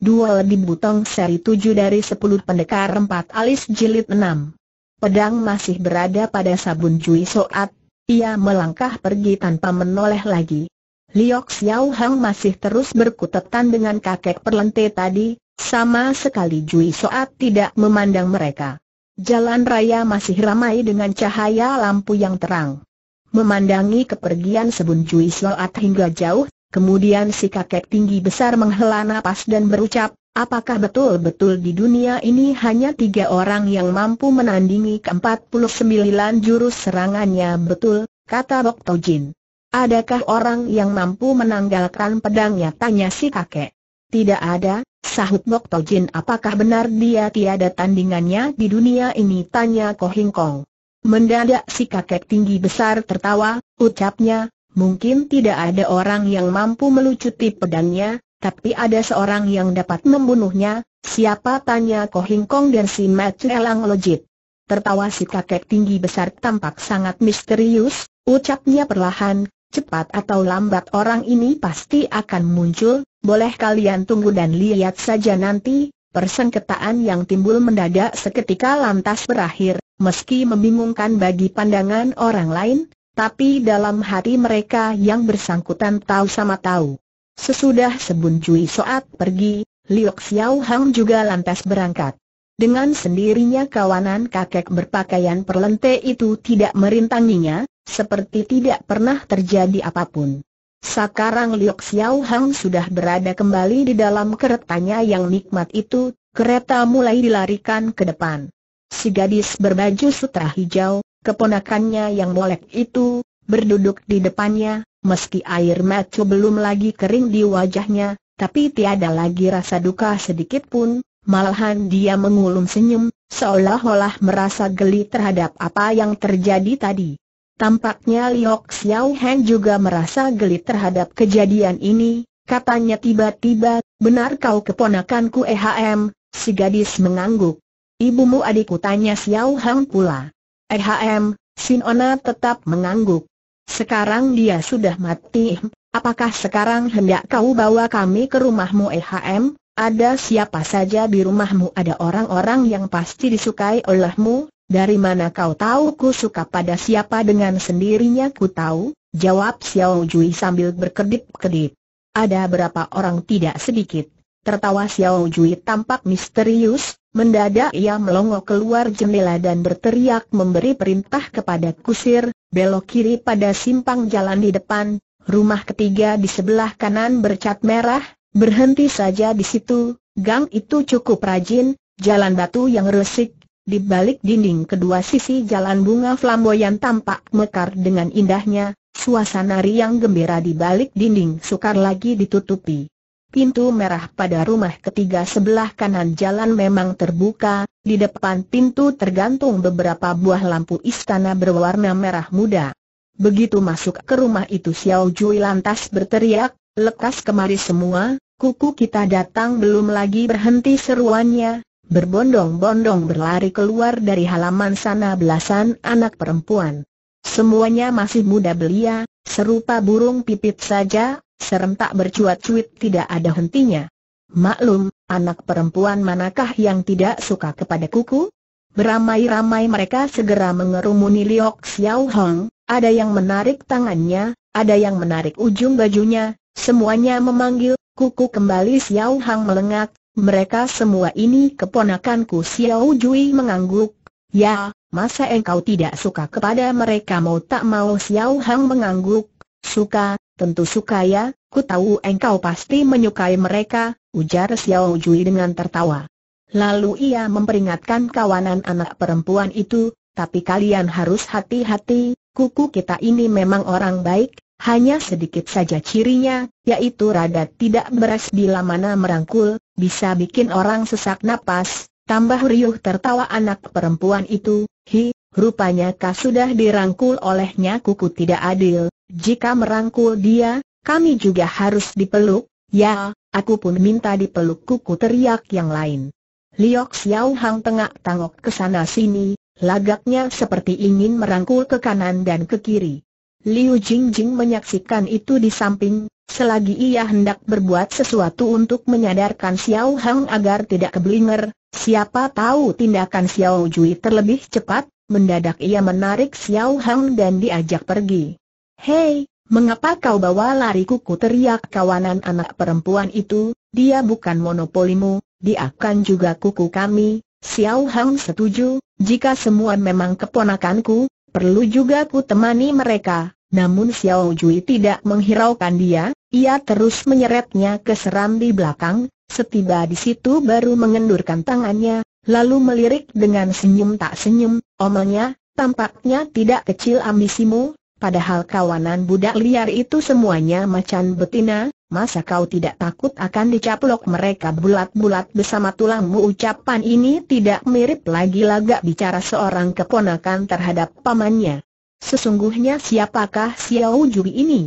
dua lebih butong seri tujuh dari sepuluh pendekar empat alis jilid enam. Pedang masih berada pada sabun Jui Soat, ia melangkah pergi tanpa menoleh lagi. Liok Xiao Hang masih terus berkutetan dengan kakek perlente tadi, sama sekali Jui Soat tidak memandang mereka. Jalan raya masih ramai dengan cahaya lampu yang terang. Memandangi kepergian Sabun Jui Soat hingga jauh, Kemudian si kakek tinggi besar menghela nafas dan berucap, apakah betul-betul di dunia ini hanya tiga orang yang mampu menandingi ke-49 jurus serangannya betul, kata Bok Tojin. Adakah orang yang mampu menanggalkan pedangnya tanya si kakek? Tidak ada, sahut Bok Tojin apakah benar dia tiada tandingannya di dunia ini tanya Ko Hing Kong. Mendadak si kakek tinggi besar tertawa, ucapnya, Mungkin tidak ada orang yang mampu melucuti pedangnya, tapi ada seorang yang dapat membunuhnya, siapa tanya Ko Kong dan si Matthew Elang Lojit. Tertawa si kakek tinggi besar tampak sangat misterius, ucapnya perlahan, cepat atau lambat orang ini pasti akan muncul, boleh kalian tunggu dan lihat saja nanti, persengketaan yang timbul mendadak seketika lantas berakhir, meski membingungkan bagi pandangan orang lain, tapi dalam hati mereka yang bersangkutan tahu sama tahu. Sesudah Sebun cuy Soat pergi, Liok Xiao Hang juga lantas berangkat. Dengan sendirinya kawanan kakek berpakaian perlente itu tidak merintanginya, seperti tidak pernah terjadi apapun. Sekarang Liok Xiao Hang sudah berada kembali di dalam keretanya yang nikmat itu, kereta mulai dilarikan ke depan. Si gadis berbaju sutra hijau, keponakannya yang molek itu, berduduk di depannya, meski air mata belum lagi kering di wajahnya, tapi tiada lagi rasa duka sedikit pun, malahan dia mengulum senyum, seolah-olah merasa geli terhadap apa yang terjadi tadi. Tampaknya Liok Xiao Heng juga merasa geli terhadap kejadian ini, katanya tiba-tiba, benar kau keponakanku EHM, si gadis mengangguk. Ibumu adikku tanya Xiao Heng pula. Ehm, Sinona tetap mengangguk. Sekarang dia sudah mati. Apakah sekarang hendak kau bawa kami ke rumahmu Ehm? Ada siapa saja di rumahmu? Ada orang-orang yang pasti disukai olehmu. Dari mana kau tahu ku suka pada siapa dengan sendirinya ku tahu? Jawab Xiao Jui sambil berkedip-kedip. Ada berapa orang tidak sedikit. Tertawa Xiao Jui tampak misterius, Mendadak ia melongo keluar jendela dan berteriak memberi perintah kepada kusir, belok kiri pada simpang jalan di depan, rumah ketiga di sebelah kanan bercat merah, berhenti saja di situ, gang itu cukup rajin, jalan batu yang resik, di balik dinding kedua sisi jalan bunga flamboyan tampak mekar dengan indahnya, Suasana riang gembira di balik dinding sukar lagi ditutupi. Pintu merah pada rumah ketiga sebelah kanan jalan memang terbuka, di depan pintu tergantung beberapa buah lampu istana berwarna merah muda. Begitu masuk ke rumah itu Xiao Jui lantas berteriak, lekas kemari semua, kuku kita datang belum lagi berhenti seruannya, berbondong-bondong berlari keluar dari halaman sana belasan anak perempuan. Semuanya masih muda belia, serupa burung pipit saja, serentak bercuat-cuit tidak ada hentinya. Maklum, anak perempuan manakah yang tidak suka kepada kuku? Beramai-ramai mereka segera mengerumuni Liok Xiao Hong, ada yang menarik tangannya, ada yang menarik ujung bajunya, semuanya memanggil, kuku kembali Xiao Hang melengak, mereka semua ini keponakanku Xiao Jui mengangguk, ya, masa engkau tidak suka kepada mereka mau tak mau Xiao Hang mengangguk, suka, Tentu suka ya, ku tahu engkau pasti menyukai mereka, ujar Xiao Jui dengan tertawa. Lalu ia memperingatkan kawanan anak perempuan itu, tapi kalian harus hati-hati, kuku kita ini memang orang baik, hanya sedikit saja cirinya, yaitu rada tidak beres bila mana merangkul, bisa bikin orang sesak napas, tambah riuh tertawa anak perempuan itu, hi, Rupanya kau sudah dirangkul olehnya kuku tidak adil, jika merangkul dia, kami juga harus dipeluk, ya, aku pun minta dipeluk kuku teriak yang lain. Liok Xiao Hang tengah tangok ke sana sini, lagaknya seperti ingin merangkul ke kanan dan ke kiri. Liu Jingjing menyaksikan itu di samping, selagi ia hendak berbuat sesuatu untuk menyadarkan Xiao Hang agar tidak keblinger, siapa tahu tindakan Xiao Jui terlebih cepat, mendadak ia menarik Xiao Hang dan diajak pergi. Hei, mengapa kau bawa lari kuku teriak kawanan anak perempuan itu, dia bukan monopolimu, dia akan juga kuku kami. Xiao Hang setuju, jika semua memang keponakanku, perlu juga ku temani mereka. Namun Xiao Jui tidak menghiraukan dia, ia terus menyeretnya ke seram di belakang, setiba di situ baru mengendurkan tangannya, lalu melirik dengan senyum tak senyum, omelnya, tampaknya tidak kecil ambisimu, padahal kawanan budak liar itu semuanya macan betina, masa kau tidak takut akan dicaplok mereka bulat-bulat bersama tulangmu ucapan ini tidak mirip lagi lagak bicara seorang keponakan terhadap pamannya. Sesungguhnya siapakah Xiao Jui ini?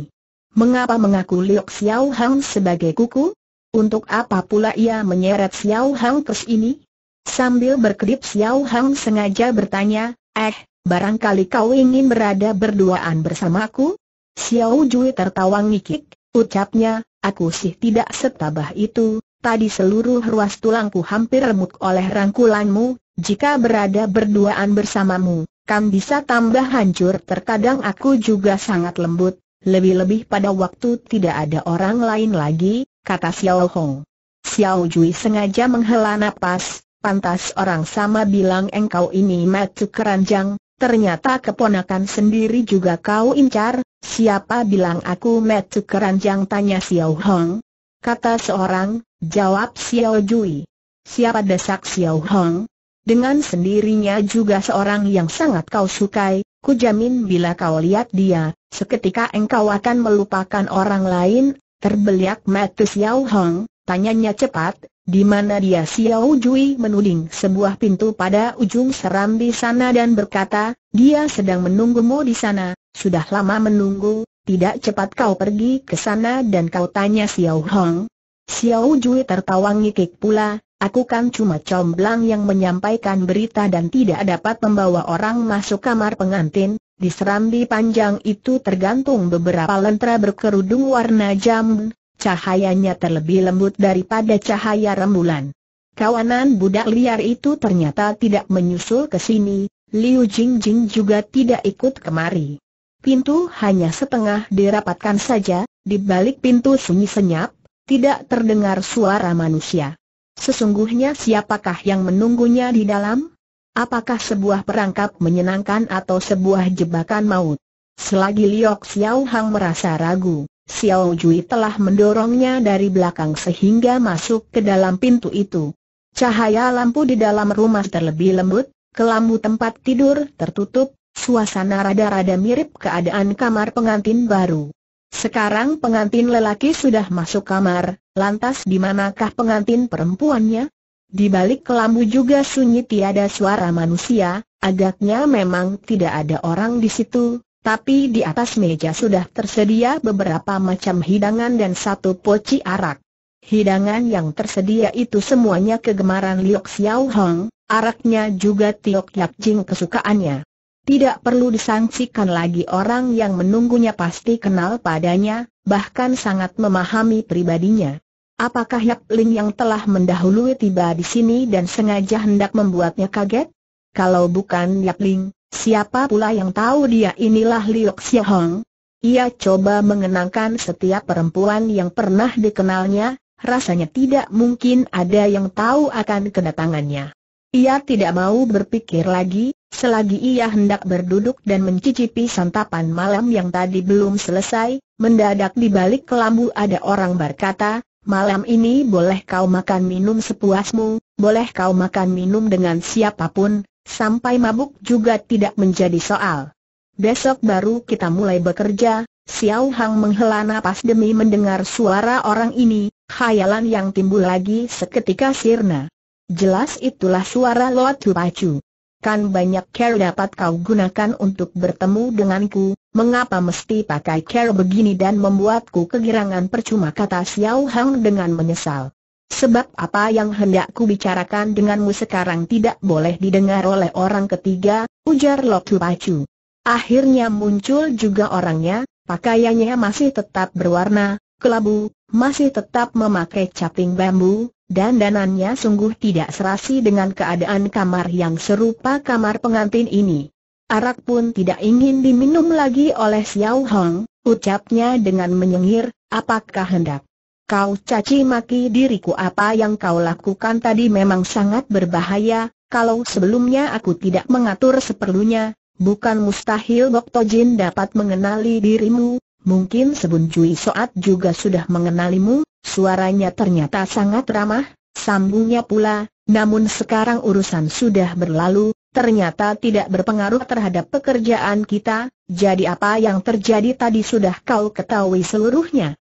Mengapa mengaku Liok Xiao Hang sebagai kuku? Untuk apa pula ia menyeret Xiao Hang ke sini? Sambil berkedip Xiao Hang sengaja bertanya, eh, barangkali kau ingin berada berduaan bersamaku? Xiao Jui tertawa ngikik, ucapnya, aku sih tidak setabah itu, tadi seluruh ruas tulangku hampir remuk oleh rangkulanmu, jika berada berduaan bersamamu, kan bisa tambah hancur terkadang aku juga sangat lembut, lebih-lebih pada waktu tidak ada orang lain lagi, kata Xiao Hong. Xiao Jui sengaja menghela napas, Pantas orang sama bilang engkau ini matu keranjang, ternyata keponakan sendiri juga kau incar, siapa bilang aku matu keranjang tanya Xiao Hong. Kata seorang, jawab Xiao Jui. Siapa desak Xiao Hong? Dengan sendirinya juga seorang yang sangat kau sukai, kujamin bila kau lihat dia, seketika engkau akan melupakan orang lain, terbeliak matu Xiao Hong, tanyanya cepat, di mana dia Xiao Jui menuding sebuah pintu pada ujung serambi sana dan berkata, dia sedang menunggumu di sana, sudah lama menunggu, tidak cepat kau pergi ke sana dan kau tanya Xiao Hong. Xiao Jui tertawa ngikik pula, aku kan cuma comblang yang menyampaikan berita dan tidak dapat membawa orang masuk kamar pengantin, di serambi panjang itu tergantung beberapa lentera berkerudung warna jambu Cahayanya terlebih lembut daripada cahaya rembulan. Kawanan budak liar itu ternyata tidak menyusul ke sini, Liu Jingjing juga tidak ikut kemari. Pintu hanya setengah dirapatkan saja, di balik pintu sunyi senyap, tidak terdengar suara manusia. Sesungguhnya siapakah yang menunggunya di dalam? Apakah sebuah perangkap menyenangkan atau sebuah jebakan maut? Selagi Liok Xiao Hang merasa ragu, Xiao Jui telah mendorongnya dari belakang sehingga masuk ke dalam pintu itu. Cahaya lampu di dalam rumah terlebih lembut, kelambu tempat tidur tertutup, suasana rada-rada mirip keadaan kamar pengantin baru. Sekarang pengantin lelaki sudah masuk kamar, lantas di manakah pengantin perempuannya? Di balik kelambu juga sunyi tiada suara manusia, agaknya memang tidak ada orang di situ, tapi di atas meja sudah tersedia beberapa macam hidangan dan satu poci arak. Hidangan yang tersedia itu semuanya kegemaran Liok Xiao Hong, araknya juga Tiok Yap Jing kesukaannya. Tidak perlu disangsikan lagi orang yang menunggunya pasti kenal padanya, bahkan sangat memahami pribadinya. Apakah Yap Ling yang telah mendahului tiba di sini dan sengaja hendak membuatnya kaget? Kalau bukan Yap Ling, siapa pula yang tahu dia inilah Liok Hong? Ia coba mengenangkan setiap perempuan yang pernah dikenalnya, rasanya tidak mungkin ada yang tahu akan kedatangannya. Ia tidak mau berpikir lagi, selagi ia hendak berduduk dan mencicipi santapan malam yang tadi belum selesai, mendadak di balik kelambu ada orang berkata, Malam ini boleh kau makan minum sepuasmu, boleh kau makan minum dengan siapapun, sampai mabuk juga tidak menjadi soal. Besok baru kita mulai bekerja, Xiao Hang menghela napas demi mendengar suara orang ini, khayalan yang timbul lagi seketika sirna. Jelas itulah suara Lotu Pacu. Kan banyak care dapat kau gunakan untuk bertemu denganku, mengapa mesti pakai care begini dan membuatku kegirangan percuma kata Xiao Hang dengan menyesal. Sebab apa yang hendak ku bicarakan denganmu sekarang tidak boleh didengar oleh orang ketiga, ujar Lotu Pacu. Akhirnya muncul juga orangnya, pakaiannya masih tetap berwarna, kelabu, masih tetap memakai caping bambu, dan danannya sungguh tidak serasi dengan keadaan kamar yang serupa kamar pengantin ini. Arak pun tidak ingin diminum lagi oleh Xiao Hong, ucapnya dengan menyengir, apakah hendak Kau caci maki diriku apa yang kau lakukan tadi memang sangat berbahaya, kalau sebelumnya aku tidak mengatur seperlunya, bukan mustahil Jin dapat mengenali dirimu, mungkin Sebun Cui Soat juga sudah mengenalimu, suaranya ternyata sangat ramah, sambungnya pula, namun sekarang urusan sudah berlalu, ternyata tidak berpengaruh terhadap pekerjaan kita, jadi apa yang terjadi tadi sudah kau ketahui seluruhnya.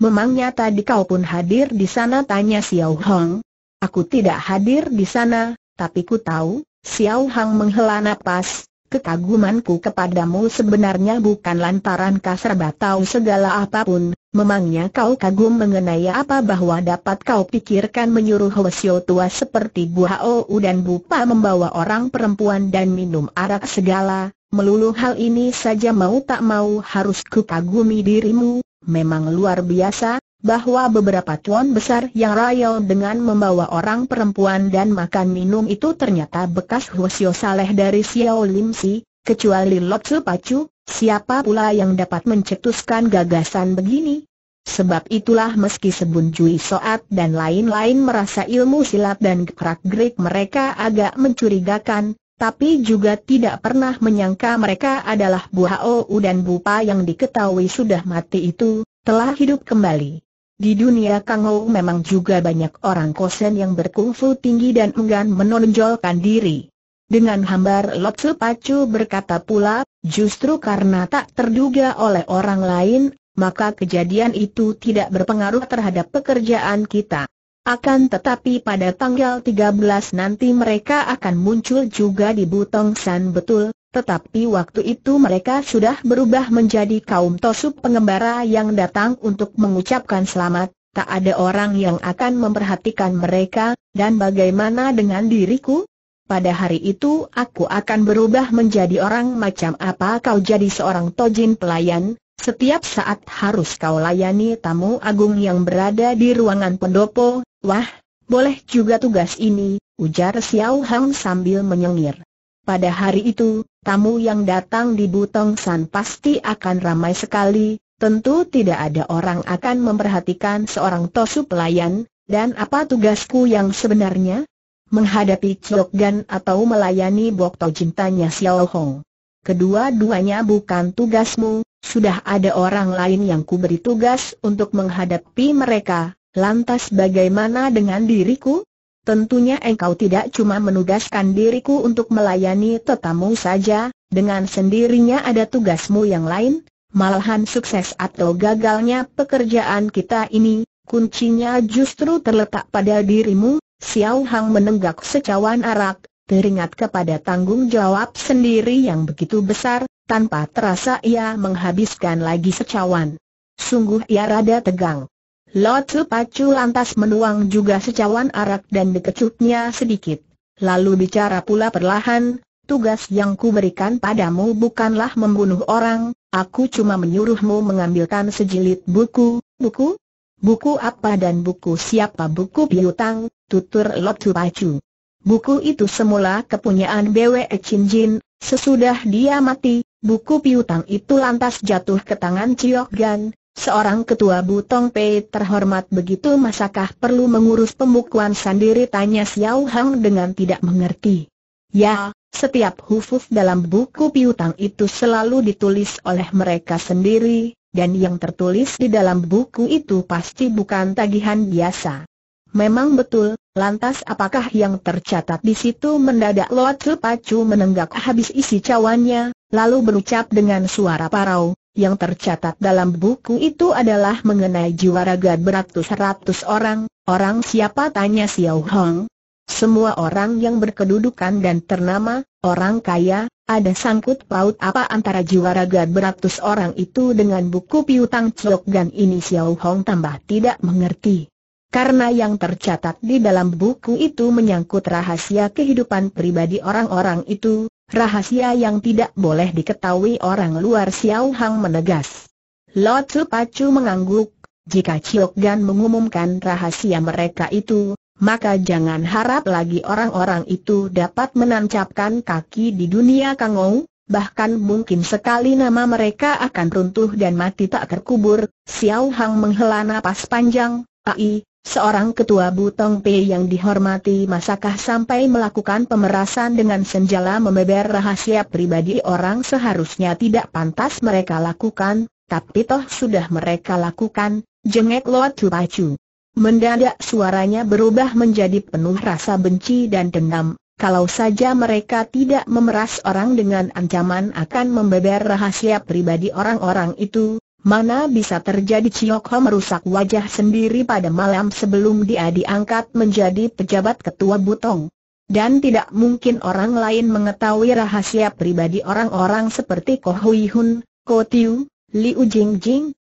Memangnya tadi kau pun hadir di sana tanya Xiao Hong. Aku tidak hadir di sana, tapi ku tahu, Xiao Hong menghela nafas. Kekagumanku kepadamu sebenarnya bukan lantaran kasar batau segala apapun, memangnya kau kagum mengenai apa bahwa dapat kau pikirkan menyuruh Hwasyo tua seperti Bu Hao dan Bu Pa membawa orang perempuan dan minum arak segala, melulu hal ini saja mau tak mau harus kukagumi dirimu, Memang luar biasa, bahwa beberapa tuan besar yang royal dengan membawa orang perempuan dan makan minum itu ternyata bekas Huosio Saleh dari Xiao Lim Si, kecuali Su Pacu, siapa pula yang dapat mencetuskan gagasan begini? Sebab itulah meski Sebun Cui Soat dan lain-lain merasa ilmu silat dan gerak-gerik mereka agak mencurigakan, tapi juga tidak pernah menyangka mereka adalah Bu Hao dan Bu Pa yang diketahui sudah mati itu, telah hidup kembali. Di dunia Kang Ho memang juga banyak orang kosen yang berkungfu tinggi dan enggan menonjolkan diri. Dengan hambar Su Pacu berkata pula, justru karena tak terduga oleh orang lain, maka kejadian itu tidak berpengaruh terhadap pekerjaan kita. Akan tetapi pada tanggal 13 nanti mereka akan muncul juga di Butong San betul, tetapi waktu itu mereka sudah berubah menjadi kaum tosub pengembara yang datang untuk mengucapkan selamat, tak ada orang yang akan memperhatikan mereka, dan bagaimana dengan diriku? Pada hari itu aku akan berubah menjadi orang macam apa kau jadi seorang tojin pelayan, setiap saat harus kau layani tamu agung yang berada di ruangan pendopo, wah, boleh juga tugas ini, ujar Xiao Hang sambil menyengir. Pada hari itu, tamu yang datang di Butong San pasti akan ramai sekali, tentu tidak ada orang akan memperhatikan seorang tosu pelayan, dan apa tugasku yang sebenarnya? Menghadapi Chok Gan atau melayani Bok Tanya Xiao Hong. Kedua-duanya bukan tugasmu, sudah ada orang lain yang kuberi tugas untuk menghadapi mereka, lantas bagaimana dengan diriku? Tentunya engkau tidak cuma menugaskan diriku untuk melayani tetamu saja, dengan sendirinya ada tugasmu yang lain, malahan sukses atau gagalnya pekerjaan kita ini, kuncinya justru terletak pada dirimu, Xiao Hang menenggak secawan arak, teringat kepada tanggung jawab sendiri yang begitu besar, tanpa terasa ia menghabiskan lagi secawan. Sungguh ia rada tegang. Lotu Pacu lantas menuang juga secawan arak dan dikecutnya sedikit. Lalu bicara pula perlahan, tugas yang kuberikan padamu bukanlah membunuh orang, aku cuma menyuruhmu mengambilkan sejilid buku, buku? Buku apa dan buku siapa buku piutang, tutur Lotu Pacu. Buku itu semula kepunyaan BW Chin Jin, sesudah dia mati, buku piutang itu lantas jatuh ke tangan Chiok Gan, seorang ketua Butong Pei terhormat begitu masakah perlu mengurus pembukuan sendiri tanya Xiao Hang dengan tidak mengerti. Ya, setiap hufuf dalam buku piutang itu selalu ditulis oleh mereka sendiri, dan yang tertulis di dalam buku itu pasti bukan tagihan biasa. Memang betul, lantas apakah yang tercatat di situ mendadak Loat Pacu menenggak habis isi cawannya, lalu berucap dengan suara parau, yang tercatat dalam buku itu adalah mengenai jiwa raga beratus-ratus orang, orang siapa tanya Xiao Hong. Semua orang yang berkedudukan dan ternama, orang kaya, ada sangkut paut apa antara jiwa raga beratus orang itu dengan buku piutang Chok dan ini Xiao Hong tambah tidak mengerti karena yang tercatat di dalam buku itu menyangkut rahasia kehidupan pribadi orang-orang itu, rahasia yang tidak boleh diketahui orang luar Xiao Hang menegas. Lo Tzu Pacu mengangguk, jika Chiok Gan mengumumkan rahasia mereka itu, maka jangan harap lagi orang-orang itu dapat menancapkan kaki di dunia Kangou, bahkan mungkin sekali nama mereka akan runtuh dan mati tak terkubur, Xiao Hang menghela napas panjang, Ai, Seorang ketua Butong P yang dihormati masakah sampai melakukan pemerasan dengan senjala membeber rahasia pribadi orang seharusnya tidak pantas mereka lakukan, tapi toh sudah mereka lakukan, jengek Loat Pacu. Mendadak suaranya berubah menjadi penuh rasa benci dan dendam, kalau saja mereka tidak memeras orang dengan ancaman akan membeber rahasia pribadi orang-orang itu, Mana bisa terjadi Chiok Ho merusak wajah sendiri pada malam sebelum dia diangkat menjadi pejabat ketua Butong. Dan tidak mungkin orang lain mengetahui rahasia pribadi orang-orang seperti Ko Hui Hun, Ko Tiu, Liu Jing Jing,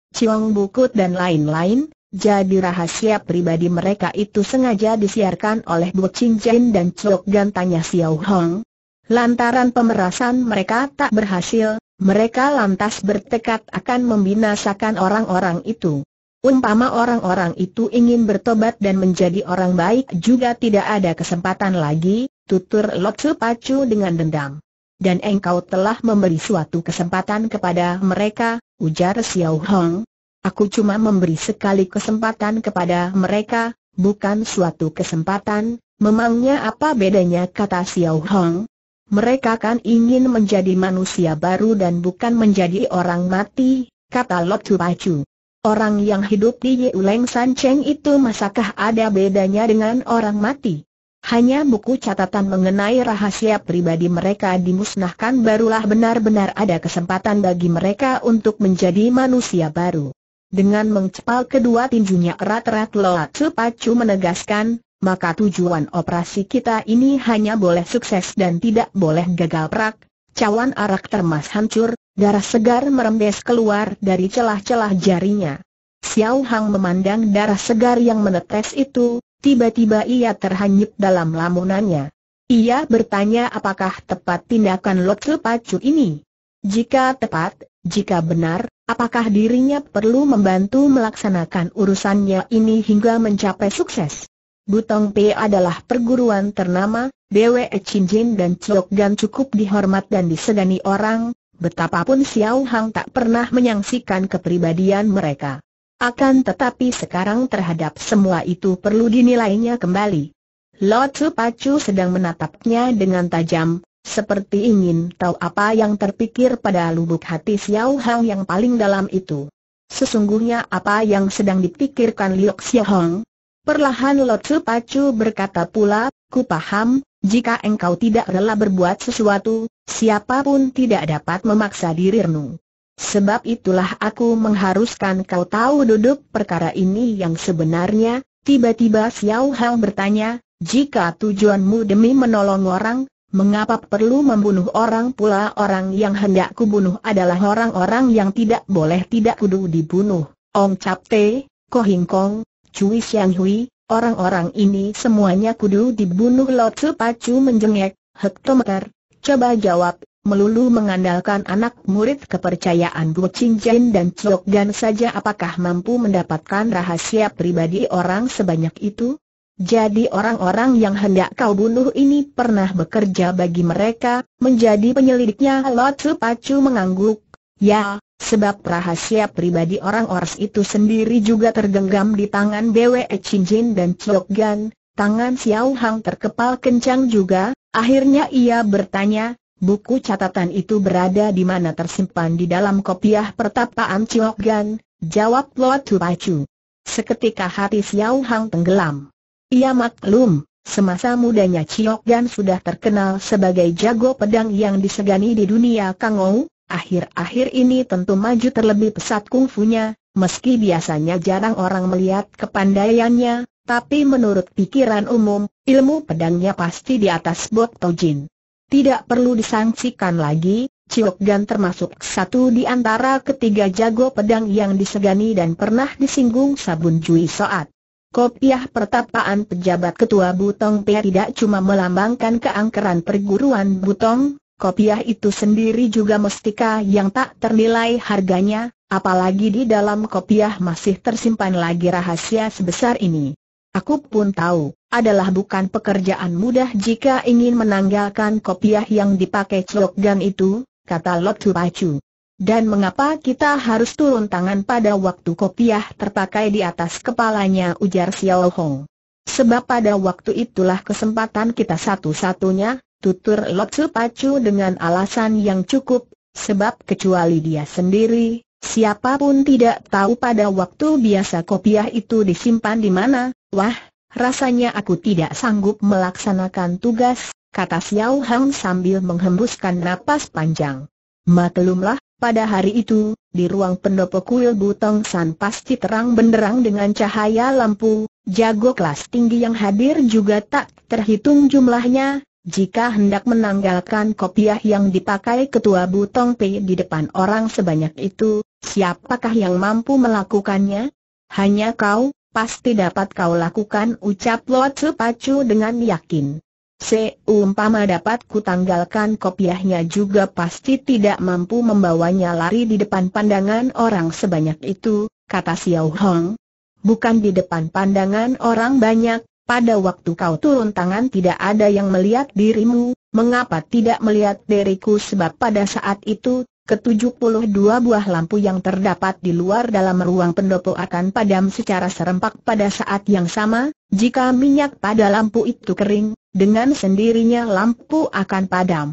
Bukut dan lain-lain. Jadi rahasia pribadi mereka itu sengaja disiarkan oleh Bu Ching Jin dan Chok Gan tanya Xiao Hong. Lantaran pemerasan mereka tak berhasil, mereka lantas bertekad akan membinasakan orang-orang itu. Umpama orang-orang itu ingin bertobat dan menjadi orang baik juga tidak ada kesempatan lagi, tutur Lotsu Pacu dengan dendam. Dan engkau telah memberi suatu kesempatan kepada mereka, ujar Xiao Hong. Aku cuma memberi sekali kesempatan kepada mereka, bukan suatu kesempatan, memangnya apa bedanya kata Xiao Hong? mereka kan ingin menjadi manusia baru dan bukan menjadi orang mati, kata Lotu Pacu. Orang yang hidup di Yeuleng San Cheng itu masakah ada bedanya dengan orang mati? Hanya buku catatan mengenai rahasia pribadi mereka dimusnahkan barulah benar-benar ada kesempatan bagi mereka untuk menjadi manusia baru. Dengan mengcepal kedua tinjunya erat-erat Loa Pacu menegaskan, maka tujuan operasi kita ini hanya boleh sukses dan tidak boleh gagal perak, cawan arak termas hancur, darah segar merembes keluar dari celah-celah jarinya. Xiao Hang memandang darah segar yang menetes itu, tiba-tiba ia terhanyut dalam lamunannya. Ia bertanya apakah tepat tindakan Lotsu Pacu ini. Jika tepat, jika benar, apakah dirinya perlu membantu melaksanakan urusannya ini hingga mencapai sukses? Butong P adalah perguruan ternama, Bwe Chinjin dan Chok Gan cukup dihormat dan disegani orang, betapapun Xiao Hang tak pernah menyaksikan kepribadian mereka. Akan tetapi sekarang terhadap semua itu perlu dinilainya kembali. Lo Tzu Pacu sedang menatapnya dengan tajam, seperti ingin tahu apa yang terpikir pada lubuk hati Xiao Hang yang paling dalam itu. Sesungguhnya apa yang sedang dipikirkan Liu Xiaohong, Perlahan Lotsu Pacu berkata pula, ku paham, jika engkau tidak rela berbuat sesuatu, siapapun tidak dapat memaksa dirimu. Sebab itulah aku mengharuskan kau tahu duduk perkara ini yang sebenarnya, tiba-tiba Xiao Hao bertanya, jika tujuanmu demi menolong orang, mengapa perlu membunuh orang pula orang yang hendak kubunuh adalah orang-orang yang tidak boleh tidak kudu dibunuh. Ong Capte, Ko Hing Kong, Cui Xiang Hui, orang-orang ini semuanya kudu dibunuh Tzu Pacu menjengek, Hektometer. coba jawab, melulu mengandalkan anak murid kepercayaan Bu Jin dan Chok Gan saja apakah mampu mendapatkan rahasia pribadi orang sebanyak itu? Jadi orang-orang yang hendak kau bunuh ini pernah bekerja bagi mereka, menjadi penyelidiknya Tzu Pacu mengangguk. Ya, Sebab rahasia pribadi orang Ors itu sendiri juga tergenggam di tangan Bwe Chinjin dan Chok Gan, tangan Xiao Hang terkepal kencang juga, akhirnya ia bertanya, buku catatan itu berada di mana tersimpan di dalam kopiah pertapaan Chok Gan, jawab Lo Tu Pacu. Seketika hati Xiao Hang tenggelam. Ia maklum, Semasa mudanya Chiok Gan sudah terkenal sebagai jago pedang yang disegani di dunia Kangou, Akhir-akhir ini tentu maju terlebih pesat kungfunya, meski biasanya jarang orang melihat kepandaiannya, tapi menurut pikiran umum, ilmu pedangnya pasti di atas Bok Tojin. Tidak perlu disangsikan lagi, Ciok Gan termasuk satu di antara ketiga jago pedang yang disegani dan pernah disinggung Sabun Jui Soat. Kopiah pertapaan pejabat ketua Butong Pia tidak cuma melambangkan keangkeran perguruan Butong, kopiah itu sendiri juga mestika yang tak ternilai harganya, apalagi di dalam kopiah masih tersimpan lagi rahasia sebesar ini. Aku pun tahu, adalah bukan pekerjaan mudah jika ingin menanggalkan kopiah yang dipakai Gang itu, kata Lotu Pacu. Dan mengapa kita harus turun tangan pada waktu kopiah terpakai di atas kepalanya ujar Xiao Hong? Sebab pada waktu itulah kesempatan kita satu-satunya, Tutur Lotsu Pacu dengan alasan yang cukup, sebab kecuali dia sendiri, siapapun tidak tahu pada waktu biasa kopiah itu disimpan di mana. Wah, rasanya aku tidak sanggup melaksanakan tugas, kata Xiao Hang sambil menghembuskan napas panjang. Maklumlah, pada hari itu, di ruang pendopo kuil Butong San pasti terang benderang dengan cahaya lampu, jago kelas tinggi yang hadir juga tak terhitung jumlahnya, jika hendak menanggalkan kopiah yang dipakai ketua Butong Pei di depan orang sebanyak itu, siapakah yang mampu melakukannya? Hanya kau, pasti dapat kau lakukan ucap Lo Tzu dengan yakin. Seumpama dapat kutanggalkan kopiahnya juga pasti tidak mampu membawanya lari di depan pandangan orang sebanyak itu, kata Xiao Hong. Bukan di depan pandangan orang banyak, pada waktu kau turun tangan tidak ada yang melihat dirimu, mengapa tidak melihat diriku sebab pada saat itu, ketujuh puluh dua buah lampu yang terdapat di luar dalam ruang pendopo akan padam secara serempak pada saat yang sama, jika minyak pada lampu itu kering, dengan sendirinya lampu akan padam.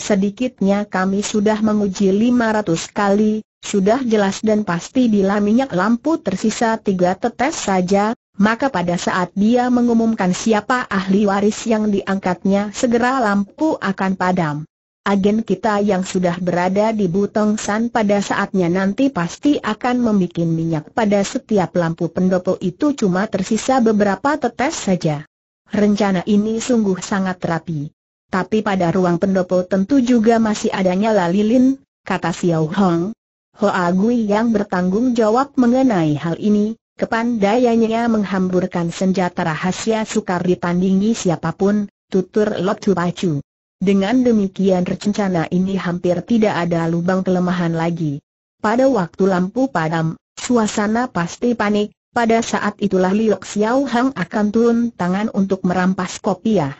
Sedikitnya kami sudah menguji 500 kali, sudah jelas dan pasti bila minyak lampu tersisa tiga tetes saja, maka pada saat dia mengumumkan siapa ahli waris yang diangkatnya segera lampu akan padam. Agen kita yang sudah berada di Butong San pada saatnya nanti pasti akan membuat minyak pada setiap lampu pendopo itu cuma tersisa beberapa tetes saja. Rencana ini sungguh sangat rapi. Tapi pada ruang pendopo tentu juga masih adanya lalilin, kata Xiao Hong. Hoa Gui yang bertanggung jawab mengenai hal ini, Kepandaiannya menghamburkan senjata rahasia sukar ditandingi siapapun, tutur Lotu Pacu. Dengan demikian rencana ini hampir tidak ada lubang kelemahan lagi. Pada waktu lampu padam, suasana pasti panik, pada saat itulah Liok Xiao Hang akan turun tangan untuk merampas kopiah.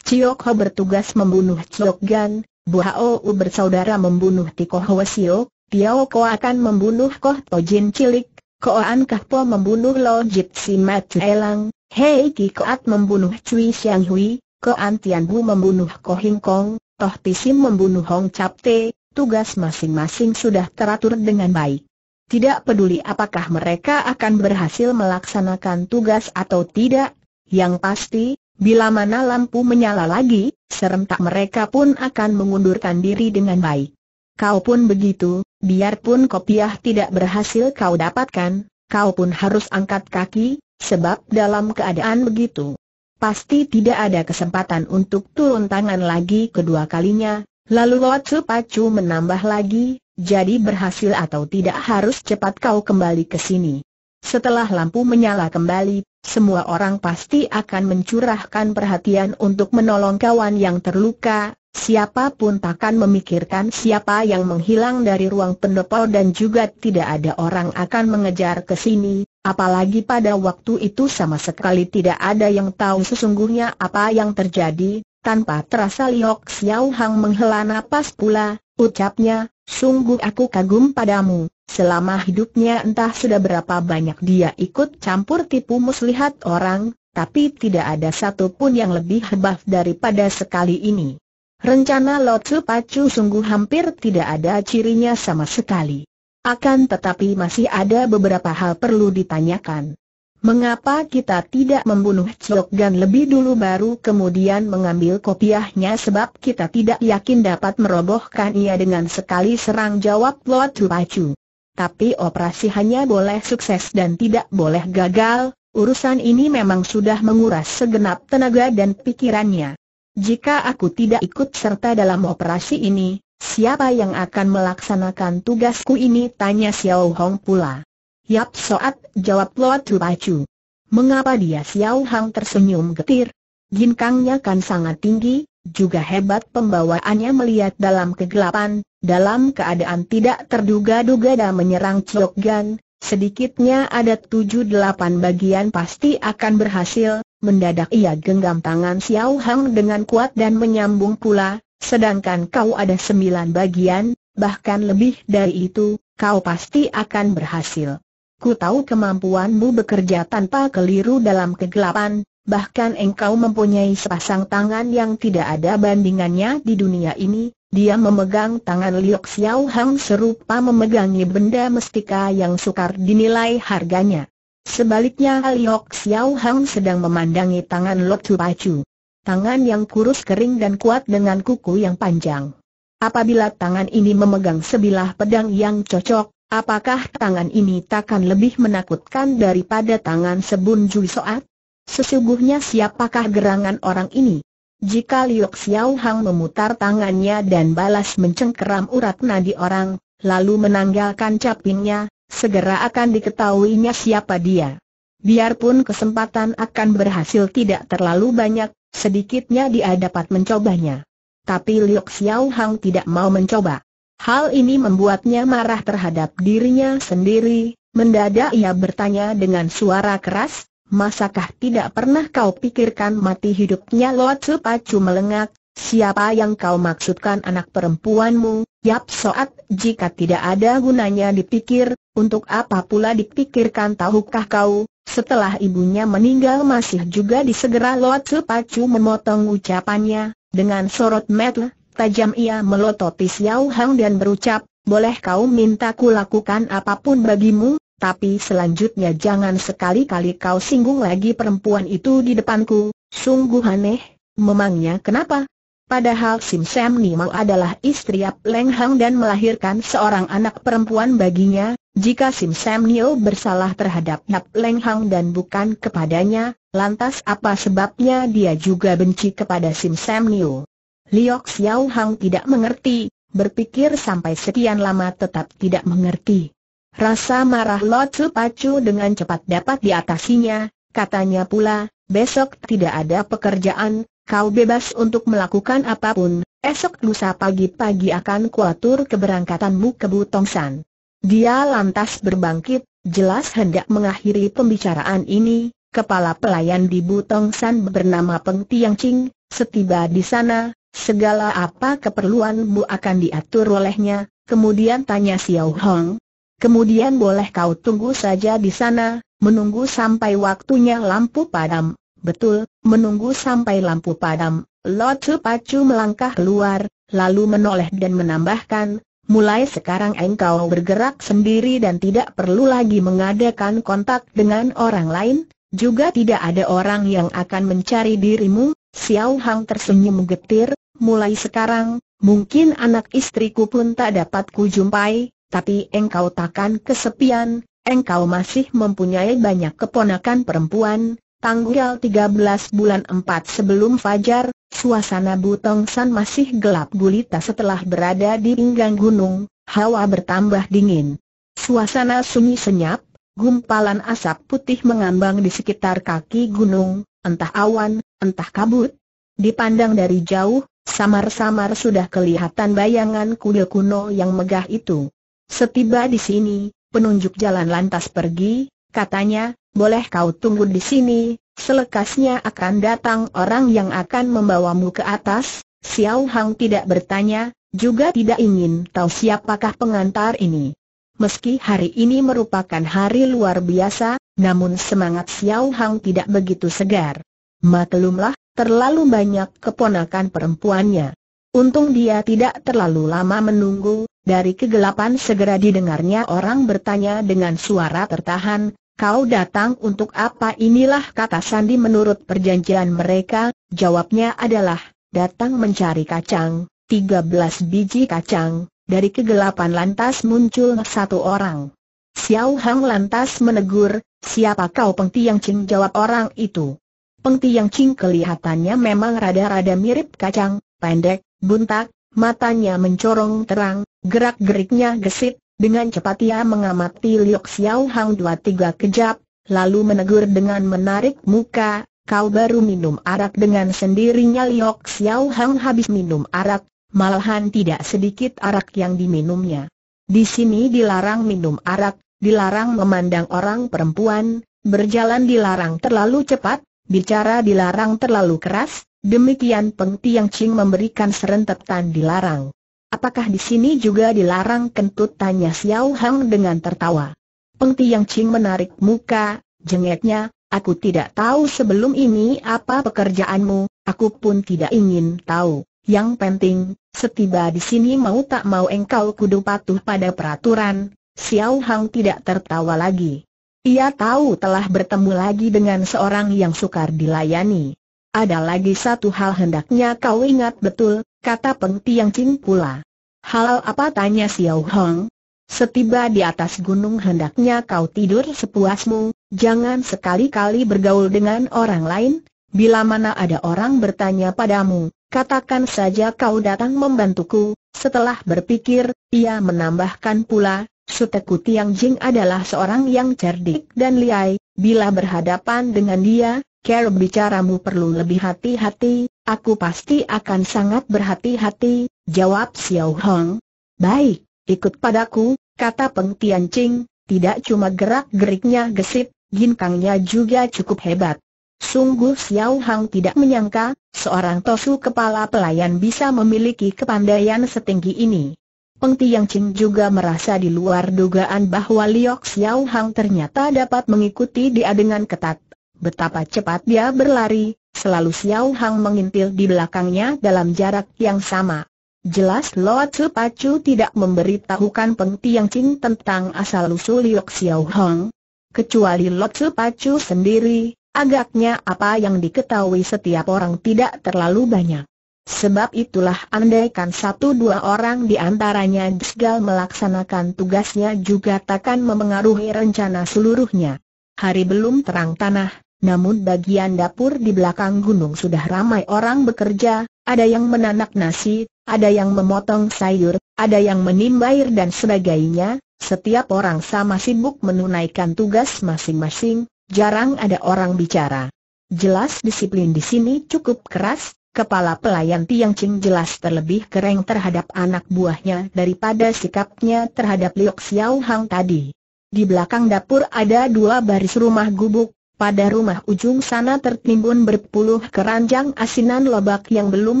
Chiok Ho bertugas membunuh Chiok Gan, Hao U bersaudara membunuh Tiko Ho Siok, Tiao Ko akan membunuh Koh Tojin Cilik, Koan Kahpo membunuh Lo Jip Si Mat Elang, Hei Ki Koat membunuh Cui Xiang Hui, Koan Tian Bu membunuh Ko Hing Kong, Toh Tisim membunuh Hong Chap Te, tugas masing-masing sudah teratur dengan baik. Tidak peduli apakah mereka akan berhasil melaksanakan tugas atau tidak, yang pasti, bila mana lampu menyala lagi, serentak mereka pun akan mengundurkan diri dengan baik. Kau pun begitu, Biarpun kopiah tidak berhasil kau dapatkan, kau pun harus angkat kaki, sebab dalam keadaan begitu. Pasti tidak ada kesempatan untuk turun tangan lagi kedua kalinya, lalu Watsu Pacu menambah lagi, jadi berhasil atau tidak harus cepat kau kembali ke sini. Setelah lampu menyala kembali, semua orang pasti akan mencurahkan perhatian untuk menolong kawan yang terluka, siapapun takkan memikirkan siapa yang menghilang dari ruang pendopo dan juga tidak ada orang akan mengejar ke sini, apalagi pada waktu itu sama sekali tidak ada yang tahu sesungguhnya apa yang terjadi, tanpa terasa Liok Xiao Hang menghela napas pula, ucapnya, sungguh aku kagum padamu. Selama hidupnya entah sudah berapa banyak dia ikut campur tipu muslihat orang, tapi tidak ada satupun yang lebih hebat daripada sekali ini. Rencana Lotsu Pacu sungguh hampir tidak ada cirinya sama sekali. Akan tetapi masih ada beberapa hal perlu ditanyakan. Mengapa kita tidak membunuh Chok lebih dulu baru kemudian mengambil kopiahnya sebab kita tidak yakin dapat merobohkan ia dengan sekali serang jawab Lot Pacu tapi operasi hanya boleh sukses dan tidak boleh gagal, urusan ini memang sudah menguras segenap tenaga dan pikirannya. Jika aku tidak ikut serta dalam operasi ini, siapa yang akan melaksanakan tugasku ini? Tanya Xiao Hong pula. Yap Soat, jawab Lo Tu Pacu. Mengapa dia Xiao Hong tersenyum getir? Ginkangnya kan sangat tinggi, juga hebat pembawaannya melihat dalam kegelapan, dalam keadaan tidak terduga-duga dan menyerang Chok Gan, sedikitnya ada tujuh delapan bagian pasti akan berhasil, mendadak ia genggam tangan Xiao Hang dengan kuat dan menyambung pula, sedangkan kau ada sembilan bagian, bahkan lebih dari itu, kau pasti akan berhasil. Ku tahu kemampuanmu bekerja tanpa keliru dalam kegelapan, bahkan engkau mempunyai sepasang tangan yang tidak ada bandingannya di dunia ini, dia memegang tangan Liu Xiao Hang serupa memegangi benda mestika yang sukar dinilai harganya. Sebaliknya Liu Xiao Hang sedang memandangi tangan Lotu Pacu. Tangan yang kurus kering dan kuat dengan kuku yang panjang. Apabila tangan ini memegang sebilah pedang yang cocok, apakah tangan ini takkan lebih menakutkan daripada tangan sebun Jui Soat? Sesungguhnya siapakah gerangan orang ini? Jika Liu Xiao Hang memutar tangannya dan balas mencengkeram urat nadi orang, lalu menanggalkan capingnya, segera akan diketahuinya siapa dia. Biarpun kesempatan akan berhasil tidak terlalu banyak, sedikitnya dia dapat mencobanya. Tapi Liu Xiao Hang tidak mau mencoba. Hal ini membuatnya marah terhadap dirinya sendiri, mendadak ia bertanya dengan suara keras, Masakah tidak pernah kau pikirkan mati hidupnya Lot Sepacu melengak, siapa yang kau maksudkan anak perempuanmu, Yap Soat, jika tidak ada gunanya dipikir, untuk apa pula dipikirkan tahukah kau, setelah ibunya meninggal masih juga disegera Lot Sepacu memotong ucapannya, dengan sorot mata tajam ia melototi Xiao Hang dan berucap, boleh kau minta ku lakukan apapun bagimu, tapi selanjutnya jangan sekali-kali kau singgung lagi perempuan itu di depanku, sungguh aneh, memangnya kenapa? Padahal Sim Sam Mau adalah istri Ap Leng Hang dan melahirkan seorang anak perempuan baginya, jika Sim Sam Nio bersalah terhadap Ap Leng Hang dan bukan kepadanya, lantas apa sebabnya dia juga benci kepada Sim Sam Nio? Liok Xiao Hang tidak mengerti, berpikir sampai sekian lama tetap tidak mengerti. Rasa marah Lot Pacu dengan cepat dapat diatasinya, katanya pula, besok tidak ada pekerjaan, kau bebas untuk melakukan apapun, esok lusa pagi-pagi akan kuatur keberangkatanmu ke Butongsan. Dia lantas berbangkit, jelas hendak mengakhiri pembicaraan ini, kepala pelayan di Butongsan bernama Peng Tiang Ching, setiba di sana, segala apa keperluanmu akan diatur olehnya, kemudian tanya Xiao Hong, Kemudian boleh kau tunggu saja di sana, menunggu sampai waktunya lampu padam. Betul, menunggu sampai lampu padam. Lotu Pacu melangkah keluar, lalu menoleh dan menambahkan, mulai sekarang engkau bergerak sendiri dan tidak perlu lagi mengadakan kontak dengan orang lain, juga tidak ada orang yang akan mencari dirimu. Xiao Hang tersenyum getir, mulai sekarang, mungkin anak istriku pun tak dapat kujumpai, tapi engkau takkan kesepian, engkau masih mempunyai banyak keponakan perempuan, tanggal 13 bulan 4 sebelum fajar, suasana Butong San masih gelap gulita setelah berada di pinggang gunung, hawa bertambah dingin. Suasana sunyi senyap, gumpalan asap putih mengambang di sekitar kaki gunung, entah awan, entah kabut. Dipandang dari jauh, samar-samar sudah kelihatan bayangan kuil kuno yang megah itu. Setiba di sini, penunjuk jalan lantas pergi, katanya, boleh kau tunggu di sini, selekasnya akan datang orang yang akan membawamu ke atas, Xiao Hang tidak bertanya, juga tidak ingin tahu siapakah pengantar ini. Meski hari ini merupakan hari luar biasa, namun semangat Xiao Hang tidak begitu segar. Maklumlah, terlalu banyak keponakan perempuannya. Untung dia tidak terlalu lama menunggu, dari kegelapan segera didengarnya orang bertanya dengan suara tertahan, kau datang untuk apa inilah kata Sandi menurut perjanjian mereka, jawabnya adalah, datang mencari kacang, 13 biji kacang, dari kegelapan lantas muncul satu orang. Xiao Hang lantas menegur, siapa kau Peng Tiang Ching jawab orang itu. Peng Tiang Ching kelihatannya memang rada-rada mirip kacang, pendek, buntak, matanya mencorong terang, Gerak-geriknya gesit, dengan cepat ia mengamati Liok Xiao Hang dua tiga kejap, lalu menegur dengan menarik muka, kau baru minum arak dengan sendirinya Liok Xiao Hang habis minum arak, malahan tidak sedikit arak yang diminumnya. Di sini dilarang minum arak, dilarang memandang orang perempuan, berjalan dilarang terlalu cepat, bicara dilarang terlalu keras, demikian Peng Tiang Ching memberikan serentetan dilarang. Apakah di sini juga dilarang kentut? Tanya Xiao Hang dengan tertawa. Peng Tiang Ching menarik muka, jengeknya, aku tidak tahu sebelum ini apa pekerjaanmu, aku pun tidak ingin tahu. Yang penting, setiba di sini mau tak mau engkau kudu patuh pada peraturan. Xiao Hang tidak tertawa lagi. Ia tahu telah bertemu lagi dengan seorang yang sukar dilayani. Ada lagi satu hal hendaknya kau ingat betul, kata Peng Tiang Cing pula. Halal apa tanya Xiao Hong? Setiba di atas gunung hendaknya kau tidur sepuasmu, jangan sekali-kali bergaul dengan orang lain, bila mana ada orang bertanya padamu, katakan saja kau datang membantuku, setelah berpikir, ia menambahkan pula, Suteku Tiang Jing adalah seorang yang cerdik dan liai, bila berhadapan dengan dia, cara bicaramu perlu lebih hati-hati, Aku pasti akan sangat berhati-hati, jawab Xiao Hong. Baik, ikut padaku, kata Peng Tianqing, tidak cuma gerak-geriknya gesit, ginkangnya juga cukup hebat. Sungguh Xiao Hong tidak menyangka, seorang tosu kepala pelayan bisa memiliki kepandaian setinggi ini. Peng Tian Ching juga merasa di luar dugaan bahwa Liok Xiao Hong ternyata dapat mengikuti dia dengan ketat. Betapa cepat dia berlari, Selalu Xiao Hang mengintil di belakangnya dalam jarak yang sama. Jelas Loa Tzu tidak memberitahukan Peng Tiang Ching tentang asal-usul Liok Xiao Hang. Kecuali Loa Tzu sendiri, agaknya apa yang diketahui setiap orang tidak terlalu banyak. Sebab itulah andaikan satu dua orang di antaranya gagal melaksanakan tugasnya juga takkan memengaruhi rencana seluruhnya. Hari belum terang tanah, namun bagian dapur di belakang gunung sudah ramai orang bekerja, ada yang menanak nasi, ada yang memotong sayur, ada yang air dan sebagainya, setiap orang sama sibuk menunaikan tugas masing-masing, jarang ada orang bicara. Jelas disiplin di sini cukup keras, kepala pelayan Tiang Ching jelas terlebih kering terhadap anak buahnya daripada sikapnya terhadap Liok Xiao Hang tadi. Di belakang dapur ada dua baris rumah gubuk, pada rumah ujung sana tertimbun berpuluh keranjang asinan lobak yang belum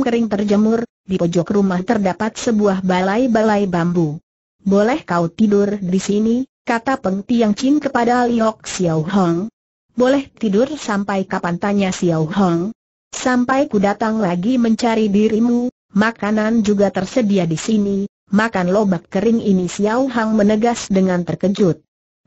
kering terjemur, di pojok rumah terdapat sebuah balai-balai bambu. Boleh kau tidur di sini, kata Peng Tiang Chin kepada Liok Xiao Hong. Boleh tidur sampai kapan tanya Xiao Hong? Sampai ku datang lagi mencari dirimu, makanan juga tersedia di sini, makan lobak kering ini Xiao Hong menegas dengan terkejut.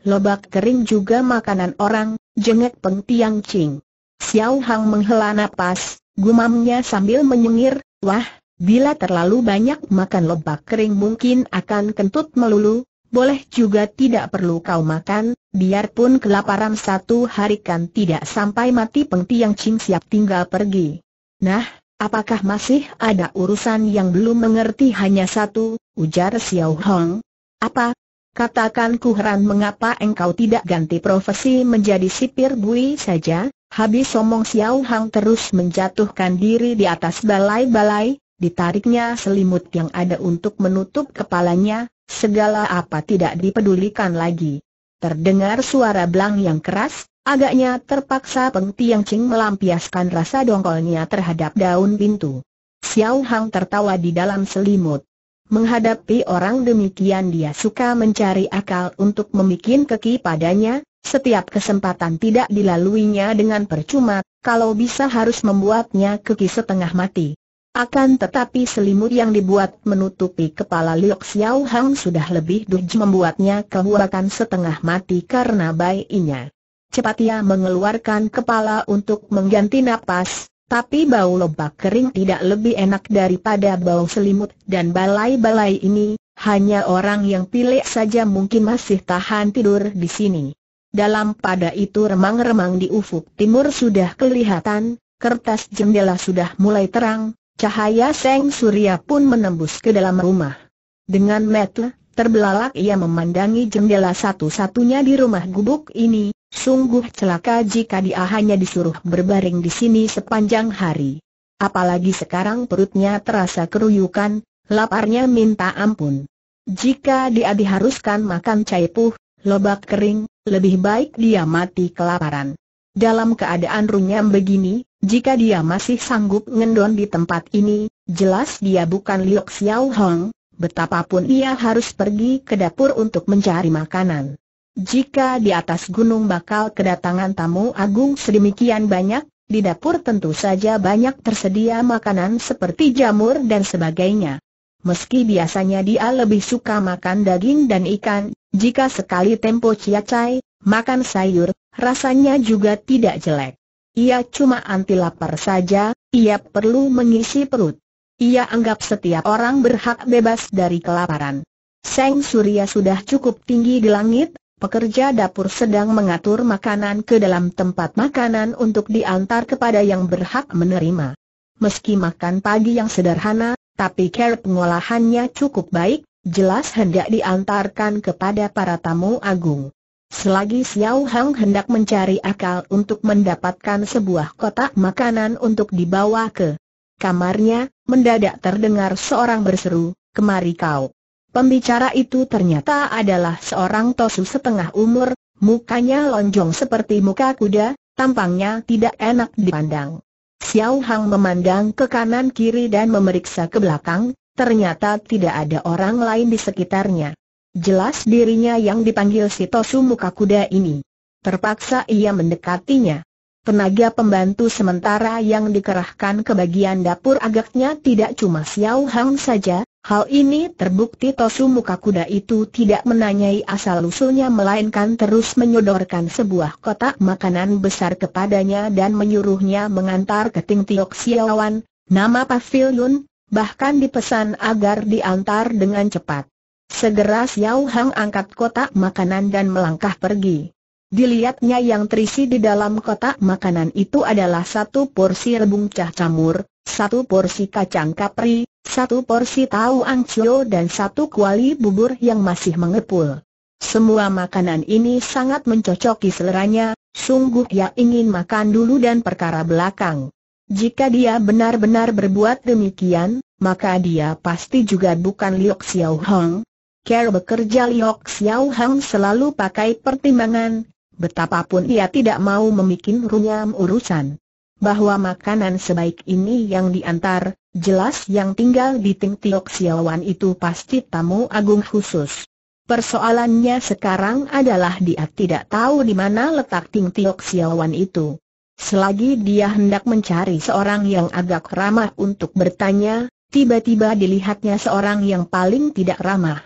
Lobak kering juga makanan orang, Jengek Peng Tiang Ching. Xiao Hang menghela nafas, gumamnya sambil menyengir, wah, bila terlalu banyak makan lebak kering mungkin akan kentut melulu, boleh juga tidak perlu kau makan, biarpun kelaparan satu hari kan tidak sampai mati Peng Tiang Ching siap tinggal pergi. Nah, apakah masih ada urusan yang belum mengerti hanya satu, ujar Xiao Hong. Apa, Katakan heran mengapa engkau tidak ganti profesi menjadi sipir bui saja? Habis Somong Xiao Hang terus menjatuhkan diri di atas balai-balai, ditariknya selimut yang ada untuk menutup kepalanya, segala apa tidak dipedulikan lagi. Terdengar suara belang yang keras, agaknya terpaksa Peng Tiang Ching melampiaskan rasa dongkolnya terhadap daun pintu. Xiao Hang tertawa di dalam selimut. Menghadapi orang demikian dia suka mencari akal untuk membuat keki padanya, setiap kesempatan tidak dilaluinya dengan percuma, kalau bisa harus membuatnya keki setengah mati. Akan tetapi selimut yang dibuat menutupi kepala Liu Xiao Hang sudah lebih duj membuatnya kehuakan setengah mati karena bayinya. Cepat ia mengeluarkan kepala untuk mengganti napas, tapi bau lobak kering tidak lebih enak daripada bau selimut dan balai-balai ini, hanya orang yang pilih saja mungkin masih tahan tidur di sini. Dalam pada itu remang-remang di ufuk timur sudah kelihatan, kertas jendela sudah mulai terang, cahaya seng surya pun menembus ke dalam rumah. Dengan metel, terbelalak ia memandangi jendela satu-satunya di rumah gubuk ini, Sungguh celaka jika dia hanya disuruh berbaring di sini sepanjang hari. Apalagi sekarang perutnya terasa keruyukan, laparnya minta ampun. Jika dia diharuskan makan caipuh, lobak kering, lebih baik dia mati kelaparan. Dalam keadaan runyam begini, jika dia masih sanggup ngendon di tempat ini, jelas dia bukan Liu Xiaohong, betapapun ia harus pergi ke dapur untuk mencari makanan. Jika di atas gunung bakal kedatangan tamu agung sedemikian banyak, di dapur tentu saja banyak tersedia makanan seperti jamur dan sebagainya. Meski biasanya dia lebih suka makan daging dan ikan, jika sekali tempo ciacai, makan sayur, rasanya juga tidak jelek. Ia cuma anti lapar saja, ia perlu mengisi perut. Ia anggap setiap orang berhak bebas dari kelaparan. Seng Surya sudah cukup tinggi di langit, Pekerja dapur sedang mengatur makanan ke dalam tempat makanan untuk diantar kepada yang berhak menerima. Meski makan pagi yang sederhana, tapi care pengolahannya cukup baik, jelas hendak diantarkan kepada para tamu agung. Selagi Xiao Hang hendak mencari akal untuk mendapatkan sebuah kotak makanan untuk dibawa ke kamarnya, mendadak terdengar seorang berseru, kemari kau. Pembicara itu ternyata adalah seorang tosu setengah umur, mukanya lonjong seperti muka kuda, tampangnya tidak enak dipandang. Xiao Hang memandang ke kanan kiri dan memeriksa ke belakang, ternyata tidak ada orang lain di sekitarnya. Jelas dirinya yang dipanggil si tosu muka kuda ini. Terpaksa ia mendekatinya. Tenaga pembantu sementara yang dikerahkan ke bagian dapur agaknya tidak cuma Xiao Hang saja, Hal ini terbukti Tosu muka kuda itu tidak menanyai asal-usulnya melainkan terus menyodorkan sebuah kotak makanan besar kepadanya dan menyuruhnya mengantar ke Ting Tiok Siawan, nama pavilion, bahkan dipesan agar diantar dengan cepat. Segera Xiao Hang angkat kotak makanan dan melangkah pergi. Dilihatnya yang terisi di dalam kotak makanan itu adalah satu porsi rebung cah camur, satu porsi kacang kapri, satu porsi tahu angcio dan satu kuali bubur yang masih mengepul. Semua makanan ini sangat mencocoki seleranya, sungguh ia ingin makan dulu dan perkara belakang. Jika dia benar-benar berbuat demikian, maka dia pasti juga bukan Liok Xiao Hong. Care bekerja Liok Xiao Hong selalu pakai pertimbangan, betapapun ia tidak mau memikirkan runyam urusan bahwa makanan sebaik ini yang diantar, jelas yang tinggal di Ting Tiok Siawan itu pasti tamu agung khusus. Persoalannya sekarang adalah dia tidak tahu di mana letak Ting Tiok Siawan itu. Selagi dia hendak mencari seorang yang agak ramah untuk bertanya, tiba-tiba dilihatnya seorang yang paling tidak ramah.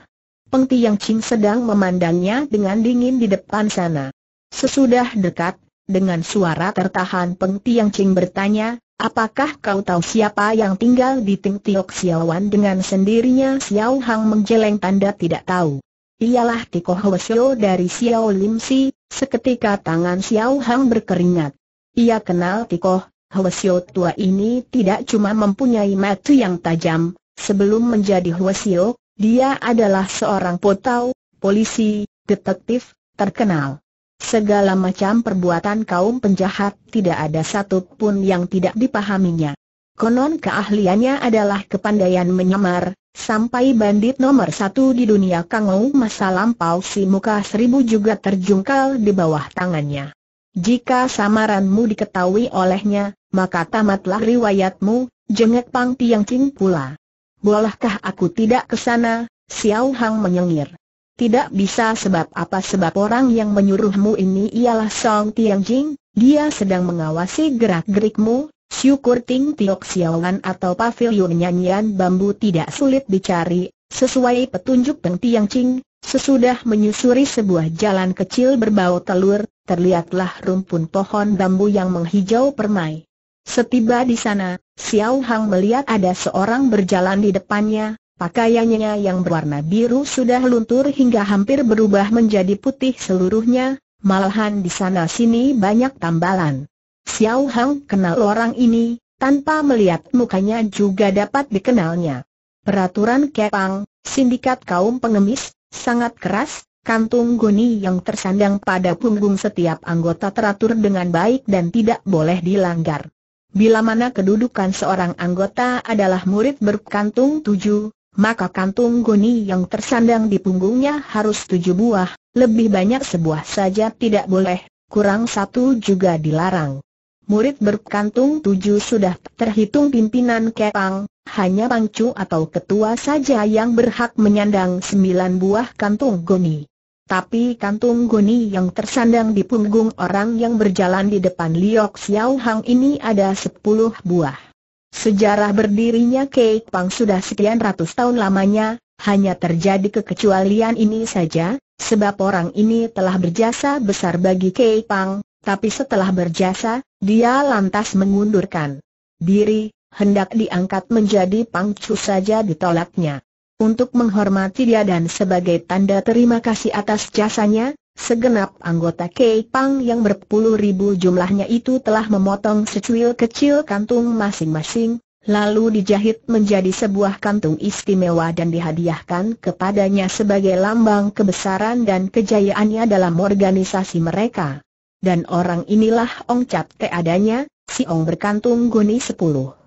Peng Tiang Ching sedang memandangnya dengan dingin di depan sana. Sesudah dekat, dengan suara tertahan Peng Tiang Ching bertanya, apakah kau tahu siapa yang tinggal di Ting Tiok Xiaowan dengan sendirinya Xiao Hang menjeleng tanda tidak tahu. Ialah Tiko Hwasyo dari Xiao Lim Si, seketika tangan Xiao Hang berkeringat. Ia kenal Tiko Hwasyo tua ini tidak cuma mempunyai mata yang tajam, sebelum menjadi Hwasyo, dia adalah seorang potau, polisi, detektif, terkenal. Segala macam perbuatan kaum penjahat tidak ada satu pun yang tidak dipahaminya. Konon keahliannya adalah kepandaian menyamar, sampai bandit nomor satu di dunia kangau masa lampau si muka seribu juga terjungkal di bawah tangannya. Jika samaranmu diketahui olehnya, maka tamatlah riwayatmu, jengek Pang Tiang Cing pula. Bolehkah aku tidak ke sana? Xiao Hang menyengir. Tidak bisa sebab apa sebab orang yang menyuruhmu ini ialah Song Tianjing, dia sedang mengawasi gerak-gerikmu, syukur Ting Tiok Xiaolan atau pavilion nyanyian bambu tidak sulit dicari, sesuai petunjuk Peng Tianjing, sesudah menyusuri sebuah jalan kecil berbau telur, terlihatlah rumpun pohon bambu yang menghijau permai. Setiba di sana, Xiao Hang melihat ada seorang berjalan di depannya, Pakaiannya yang berwarna biru sudah luntur hingga hampir berubah menjadi putih seluruhnya, malahan di sana-sini banyak tambalan. Xiao Hang kenal orang ini, tanpa melihat mukanya juga dapat dikenalnya. Peraturan Kepang, sindikat kaum pengemis, sangat keras, kantung goni yang tersandang pada punggung setiap anggota teratur dengan baik dan tidak boleh dilanggar. Bila mana kedudukan seorang anggota adalah murid berkantung tujuh, maka kantung goni yang tersandang di punggungnya harus tujuh buah, lebih banyak sebuah saja tidak boleh, kurang satu juga dilarang. Murid berkantung tujuh sudah terhitung pimpinan kepang, hanya pangcu atau ketua saja yang berhak menyandang sembilan buah kantung goni. Tapi kantung goni yang tersandang di punggung orang yang berjalan di depan Liok Xiao Hang ini ada sepuluh buah. Sejarah berdirinya Keik Pang sudah sekian ratus tahun lamanya, hanya terjadi kekecualian ini saja, sebab orang ini telah berjasa besar bagi Keik Pang, tapi setelah berjasa, dia lantas mengundurkan diri, hendak diangkat menjadi Pangcu saja ditolaknya. Untuk menghormati dia dan sebagai tanda terima kasih atas jasanya, Segenap anggota K-Pang yang berpuluh ribu jumlahnya itu telah memotong secuil kecil kantung masing-masing, lalu dijahit menjadi sebuah kantung istimewa dan dihadiahkan kepadanya sebagai lambang kebesaran dan kejayaannya dalam organisasi mereka. Dan orang inilah Ong Cap Te adanya, si Ong berkantung guni sepuluh.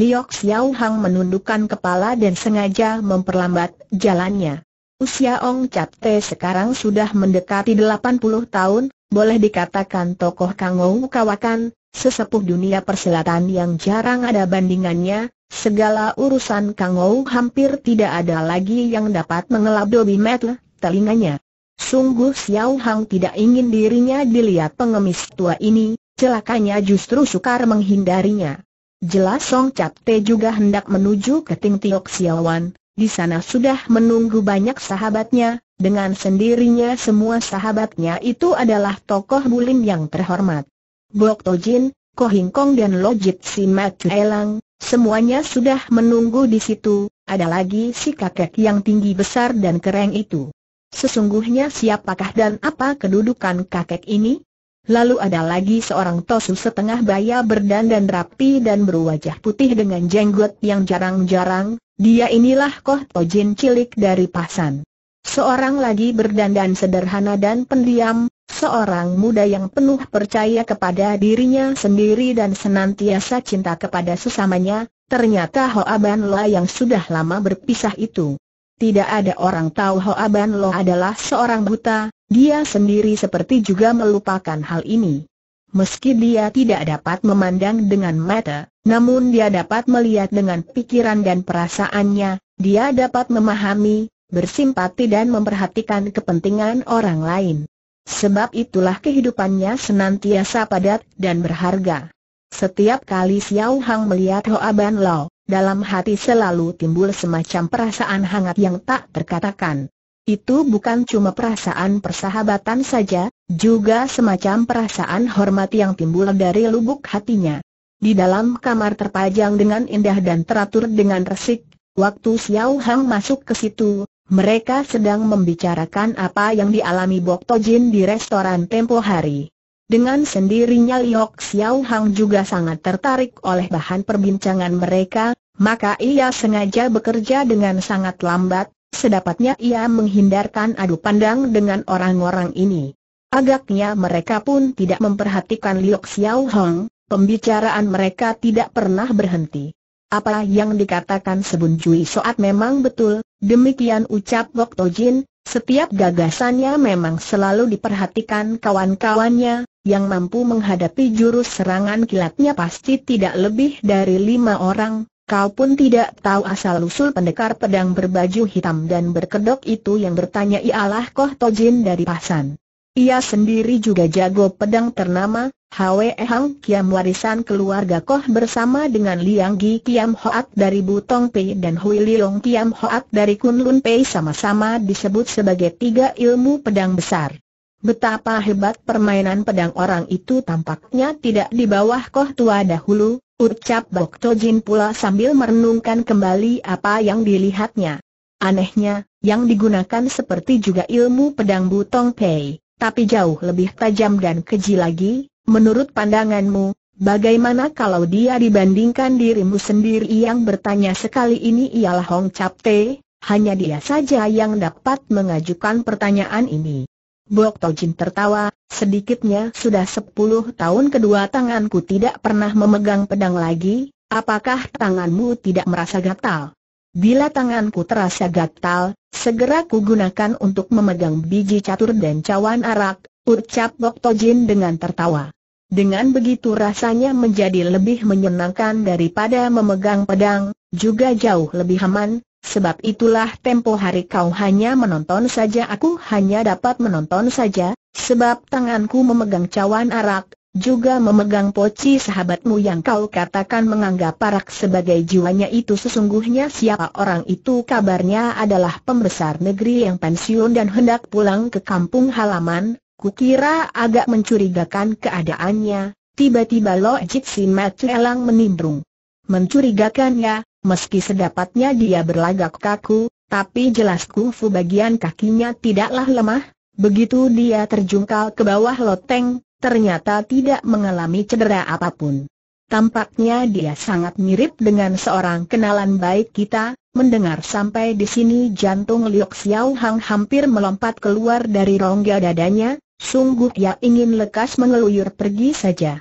Liok Xiao Hang menundukkan kepala dan sengaja memperlambat jalannya. Usia Ong Cap Te sekarang sudah mendekati 80 tahun, boleh dikatakan tokoh Kang Ong Kawakan, sesepuh dunia perselatan yang jarang ada bandingannya, segala urusan Kang Ong hampir tidak ada lagi yang dapat Dobi metle, telinganya. Sungguh Xiao Hang tidak ingin dirinya dilihat pengemis tua ini, celakanya justru sukar menghindarinya. Jelas Song Cap Te juga hendak menuju ke Ting Tiok Wan. Di sana sudah menunggu banyak sahabatnya, dengan sendirinya semua sahabatnya itu adalah tokoh bulim yang terhormat. Bok Tojin, Ko Hing Kong dan Lojit Si Mat Elang, semuanya sudah menunggu di situ, ada lagi si kakek yang tinggi besar dan keren itu. Sesungguhnya siapakah dan apa kedudukan kakek ini? Lalu ada lagi seorang tosu setengah baya berdandan rapi dan berwajah putih dengan jenggot yang jarang-jarang, dia inilah Koh Tojin cilik dari Pasan. Seorang lagi berdandan sederhana dan pendiam, seorang muda yang penuh percaya kepada dirinya sendiri dan senantiasa cinta kepada sesamanya, ternyata Hoa Ban La yang sudah lama berpisah itu. Tidak ada orang tahu Hoa Ban Lo adalah seorang buta, dia sendiri seperti juga melupakan hal ini. Meski dia tidak dapat memandang dengan mata, namun dia dapat melihat dengan pikiran dan perasaannya, dia dapat memahami, bersimpati dan memperhatikan kepentingan orang lain. Sebab itulah kehidupannya senantiasa padat dan berharga. Setiap kali Xiao Hang melihat Hoa Ban Lo, dalam hati selalu timbul semacam perasaan hangat yang tak terkatakan. Itu bukan cuma perasaan persahabatan saja, juga semacam perasaan hormat yang timbul dari lubuk hatinya. Di dalam kamar terpajang dengan indah dan teratur dengan resik, waktu Xiao Hang masuk ke situ, mereka sedang membicarakan apa yang dialami Bok Tojin di restoran tempo hari. Dengan sendirinya Liok Xiao Hang juga sangat tertarik oleh bahan perbincangan mereka, maka ia sengaja bekerja dengan sangat lambat, sedapatnya ia menghindarkan adu pandang dengan orang-orang ini. Agaknya mereka pun tidak memperhatikan Liok Xiao Hang, pembicaraan mereka tidak pernah berhenti. Apa yang dikatakan Sebun Jui Soat memang betul, demikian ucap Gok Jin, setiap gagasannya memang selalu diperhatikan kawan-kawannya, yang mampu menghadapi jurus serangan kilatnya pasti tidak lebih dari lima orang, kau pun tidak tahu asal-usul pendekar pedang berbaju hitam dan berkedok itu yang bertanya ialah Koh Tojin dari Pasan. Ia sendiri juga jago pedang ternama, Hwe Hang Kiam warisan keluarga Koh bersama dengan Liang Gi Kiam Hoat dari Butong Pei dan Hui Liong Kiam Hoat dari Kunlun Pei sama-sama disebut sebagai tiga ilmu pedang besar. Betapa hebat permainan pedang orang itu tampaknya tidak di bawah koh tua dahulu, ucap Bok Tojin pula sambil merenungkan kembali apa yang dilihatnya. Anehnya, yang digunakan seperti juga ilmu pedang Butong Pei, tapi jauh lebih tajam dan keji lagi, menurut pandanganmu, Bagaimana kalau dia dibandingkan dirimu sendiri yang bertanya sekali ini ialah Hong Te, hanya dia saja yang dapat mengajukan pertanyaan ini. Bok Tojin tertawa, sedikitnya sudah sepuluh tahun kedua tanganku tidak pernah memegang pedang lagi, apakah tanganmu tidak merasa gatal? Bila tanganku terasa gatal, segera ku gunakan untuk memegang biji catur dan cawan arak, ucap Bok Tojin dengan tertawa. Dengan begitu rasanya menjadi lebih menyenangkan daripada memegang pedang, juga jauh lebih aman, Sebab itulah tempo hari kau hanya menonton saja aku hanya dapat menonton saja, sebab tanganku memegang cawan arak, juga memegang poci sahabatmu yang kau katakan menganggap parak sebagai jiwanya itu sesungguhnya siapa orang itu kabarnya adalah pembesar negeri yang pensiun dan hendak pulang ke kampung halaman, kukira agak mencurigakan keadaannya, tiba-tiba Lo Jitsi Matu Elang menimbrung. Mencurigakan ya, Meski sedapatnya dia berlagak kaku, tapi jelas kungfu bagian kakinya tidaklah lemah, begitu dia terjungkal ke bawah loteng, ternyata tidak mengalami cedera apapun. Tampaknya dia sangat mirip dengan seorang kenalan baik kita, mendengar sampai di sini jantung Liu Xiao Hang hampir melompat keluar dari rongga dadanya, Sungguh ia ingin lekas mengeluyur pergi saja.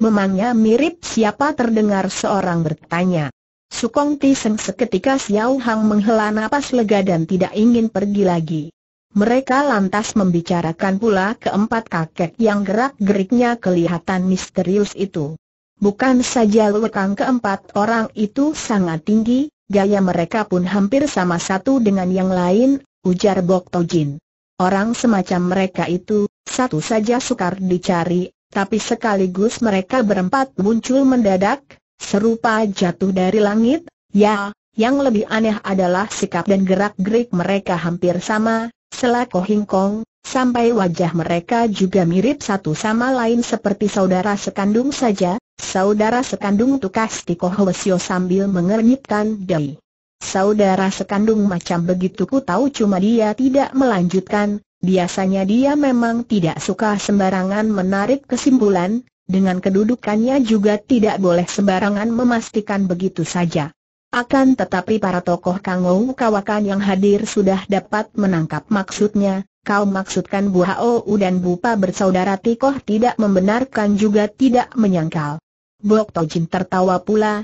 Memangnya mirip siapa terdengar seorang bertanya. Sukong Tiseng seketika Xiao Hang menghela nafas lega dan tidak ingin pergi lagi. Mereka lantas membicarakan pula keempat kakek yang gerak-geriknya kelihatan misterius itu. Bukan saja lekang keempat orang itu sangat tinggi, gaya mereka pun hampir sama satu dengan yang lain, ujar Bok Tojin. Orang semacam mereka itu, satu saja sukar dicari, tapi sekaligus mereka berempat muncul mendadak, Serupa jatuh dari langit, ya, yang lebih aneh adalah sikap dan gerak-gerik mereka hampir sama, selako hingkong, sampai wajah mereka juga mirip satu sama lain seperti saudara sekandung saja, saudara sekandung tukas Tiko Hwesyo sambil mengernyitkan dahi. Saudara sekandung macam begitu ku tahu cuma dia tidak melanjutkan, biasanya dia memang tidak suka sembarangan menarik kesimpulan, dengan kedudukannya juga tidak boleh sembarangan memastikan begitu saja. Akan tetapi para tokoh Kangou Kawakan yang hadir sudah dapat menangkap maksudnya, kau maksudkan Bu Hao dan Bupa bersaudara Tikoh tidak membenarkan juga tidak menyangkal. Bok Tojin tertawa pula,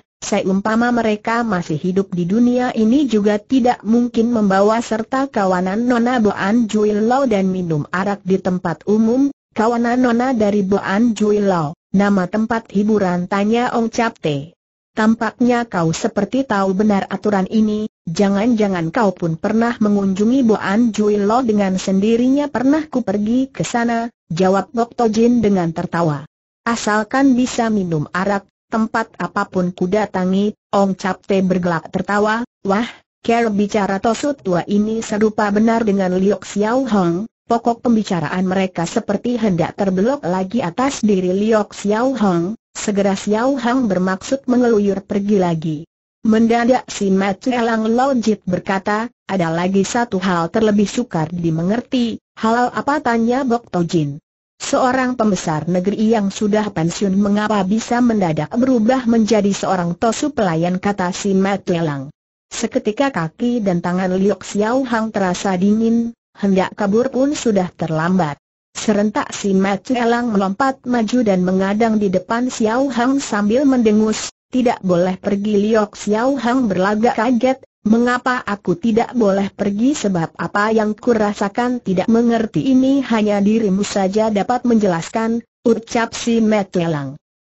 umpama mereka masih hidup di dunia ini juga tidak mungkin membawa serta kawanan Nona Boan Juil Lau dan minum arak di tempat umum, Kawanan Nona dari Boan Jui Lau, nama tempat hiburan tanya Ong Te. Tampaknya kau seperti tahu benar aturan ini, jangan-jangan kau pun pernah mengunjungi Boan Jui Lau dengan sendirinya pernah ku pergi ke sana, jawab Bok Jin dengan tertawa. Asalkan bisa minum arak, tempat apapun ku datangi, Ong Te bergelak tertawa, wah, Care bicara tosut tua ini serupa benar dengan Liok Xiao Hong, Pokok pembicaraan mereka seperti hendak terbelok lagi atas diri Liok Xiao Hong, segera Xiao Hong bermaksud mengeluyur pergi lagi. Mendadak si Matu Elang Lojit berkata, ada lagi satu hal terlebih sukar dimengerti, hal apa tanya Bok Tojin. Seorang pembesar negeri yang sudah pensiun mengapa bisa mendadak berubah menjadi seorang tosu pelayan kata si Matu Elang. Seketika kaki dan tangan Liok Xiao Hang terasa dingin, hendak kabur pun sudah terlambat. Serentak si Matthew Elang melompat maju dan mengadang di depan Xiao Hang sambil mendengus, tidak boleh pergi Liok Xiao Hang berlagak kaget, mengapa aku tidak boleh pergi sebab apa yang kurasakan tidak mengerti ini hanya dirimu saja dapat menjelaskan, ucap si Matthew Elang.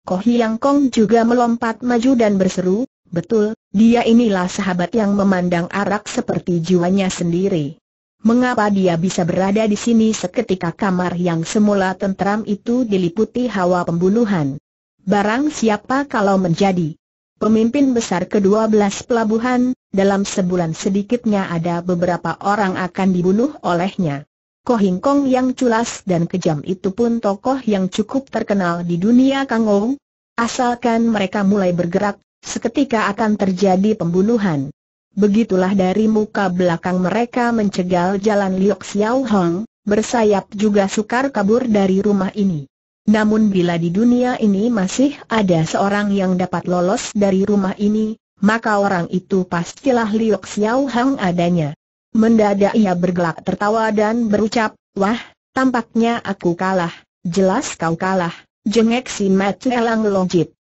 Ko Hiang Kong juga melompat maju dan berseru, Betul, dia inilah sahabat yang memandang arak seperti jiwanya sendiri. Mengapa dia bisa berada di sini seketika kamar yang semula tentram itu diliputi hawa pembunuhan? Barang siapa kalau menjadi pemimpin besar ke-12 pelabuhan, dalam sebulan sedikitnya ada beberapa orang akan dibunuh olehnya. Hing Kong yang culas dan kejam itu pun tokoh yang cukup terkenal di dunia Kangong. Asalkan mereka mulai bergerak, seketika akan terjadi pembunuhan. Begitulah dari muka belakang mereka mencegal jalan Liok Xiao Hong, bersayap juga sukar kabur dari rumah ini. Namun bila di dunia ini masih ada seorang yang dapat lolos dari rumah ini, maka orang itu pastilah Liok Xiao Hong adanya. Mendadak ia bergelak tertawa dan berucap, Wah, tampaknya aku kalah, jelas kau kalah, jengek si Matu Elang Longjit.